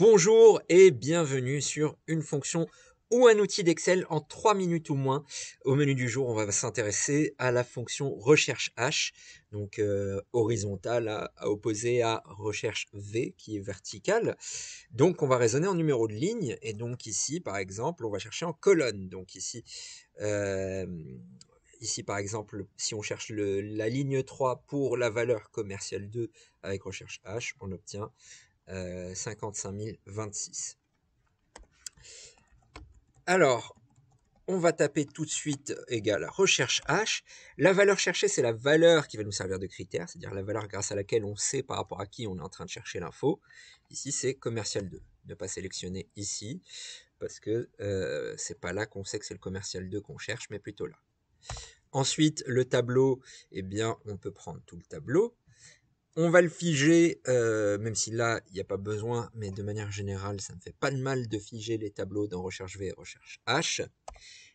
Bonjour et bienvenue sur une fonction ou un outil d'Excel en 3 minutes ou moins. Au menu du jour, on va s'intéresser à la fonction recherche H, donc euh, horizontale à, à opposer à recherche V qui est verticale. Donc on va raisonner en numéro de ligne et donc ici par exemple, on va chercher en colonne. Donc ici, euh, ici par exemple, si on cherche la ligne 3 pour la valeur commerciale 2 avec recherche H, on obtient 55 euh, Alors, on va taper tout de suite égale recherche H. La valeur cherchée, c'est la valeur qui va nous servir de critère, c'est-à-dire la valeur grâce à laquelle on sait par rapport à qui on est en train de chercher l'info. Ici, c'est commercial 2. Ne pas sélectionner ici, parce que ce euh, c'est pas là qu'on sait que c'est le commercial 2 qu'on cherche, mais plutôt là. Ensuite, le tableau, eh bien, on peut prendre tout le tableau. On va le figer, euh, même si là, il n'y a pas besoin, mais de manière générale, ça ne fait pas de mal de figer les tableaux dans recherche V et recherche H.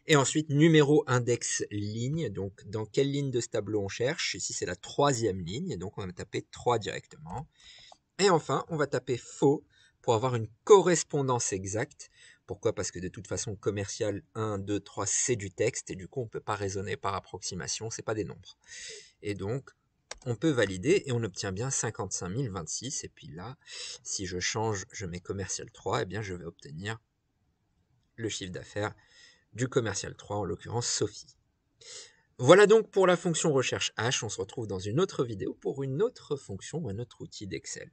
Et ensuite, numéro, index, ligne. Donc, dans quelle ligne de ce tableau on cherche Ici, c'est la troisième ligne, donc on va taper 3 directement. Et enfin, on va taper faux pour avoir une correspondance exacte. Pourquoi Parce que de toute façon, commercial 1, 2, 3, c'est du texte, et du coup, on ne peut pas raisonner par approximation, c'est pas des nombres. Et donc, on peut valider et on obtient bien 55 026. Et puis là, si je change, je mets commercial 3, et eh bien je vais obtenir le chiffre d'affaires du commercial 3, en l'occurrence Sophie. Voilà donc pour la fonction recherche H. On se retrouve dans une autre vidéo pour une autre fonction ou un autre outil d'Excel.